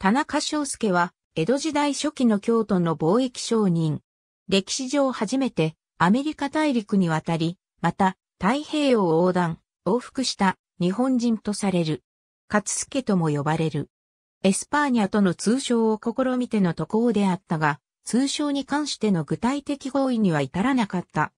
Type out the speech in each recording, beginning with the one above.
田中章介は、江戸時代初期の京都の貿易商人。歴史上初めて、アメリカ大陸に渡り、また、太平洋横断、往復した日本人とされる。勝助とも呼ばれる。エスパーニャとの通称を試みての渡航であったが、通称に関しての具体的合意には至らなかった。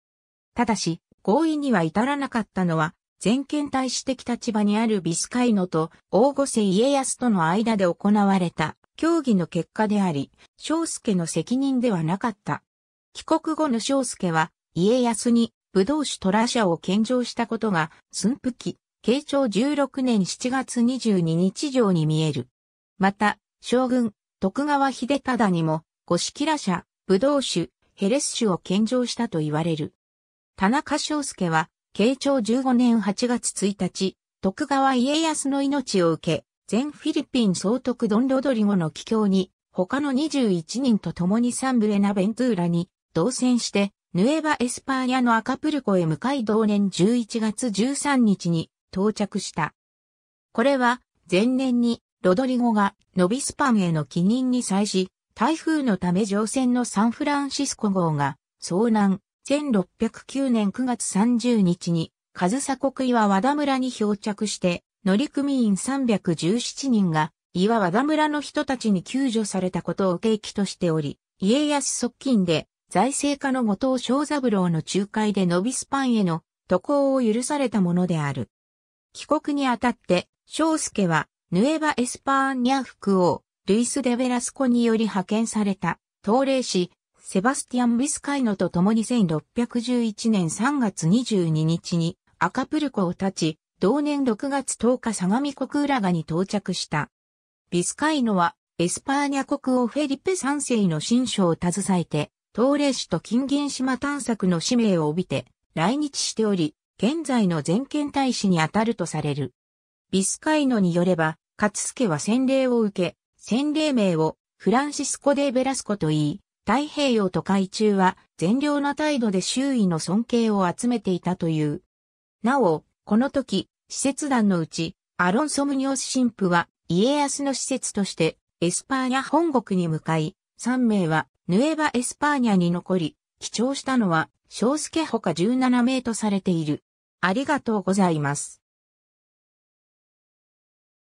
ただし、合意には至らなかったのは、全権大使的立場にあるビスカイノと大御瀬家康との間で行われた協議の結果であり、章介の責任ではなかった。帰国後の章介は家康に武道士トラ社を献上したことが寸布記、慶長16年7月22日上に見える。また、将軍、徳川秀忠にも、五色羅社、武道酒、ヘレス酒を献上したと言われる。田中章介は、慶長15年8月1日、徳川家康の命を受け、全フィリピン総督ドンロドリゴの帰郷に、他の21人と共にサンブレナベントゥーラに同船して、ヌエバ・エスパーニャのアカプルコへ向かい同年11月13日に到着した。これは、前年にロドリゴがノビスパンへの帰任に際し、台風のため乗船のサンフランシスコ号が遭難、1609年9月30日に、上総国岩和田村に漂着して、乗組員317人が、岩和田村の人たちに救助されたことを契機としており、家康側近で、財政家の後藤正三郎の仲介でノビスパンへの渡航を許されたものである。帰国にあたって、章介は、ヌエバ・エスパーニャ副王、ルイス・デベラスコにより派遣された、東霊市、セバスティアン・ビスカイノと共に1611年3月22日にアカプルコを立ち、同年6月10日相模国浦賀に到着した。ビスカイノはエスパーニャ国王フェリペ3世の新書を携えて、東霊市と金銀島探索の使命を帯びて来日しており、現在の全権大使にあたるとされる。ビスカイノによれば、勝助は洗礼を受け、洗礼名をフランシスコ・デーベラスコと言い、太平洋と海中は善良な態度で周囲の尊敬を集めていたという。なお、この時、使節団のうち、アロンソムニオス神父は家康の施設としてエスパーニャ本国に向かい、3名はヌエバ・エスパーニャに残り、記帳したのは、章介ほか17名とされている。ありがとうございます。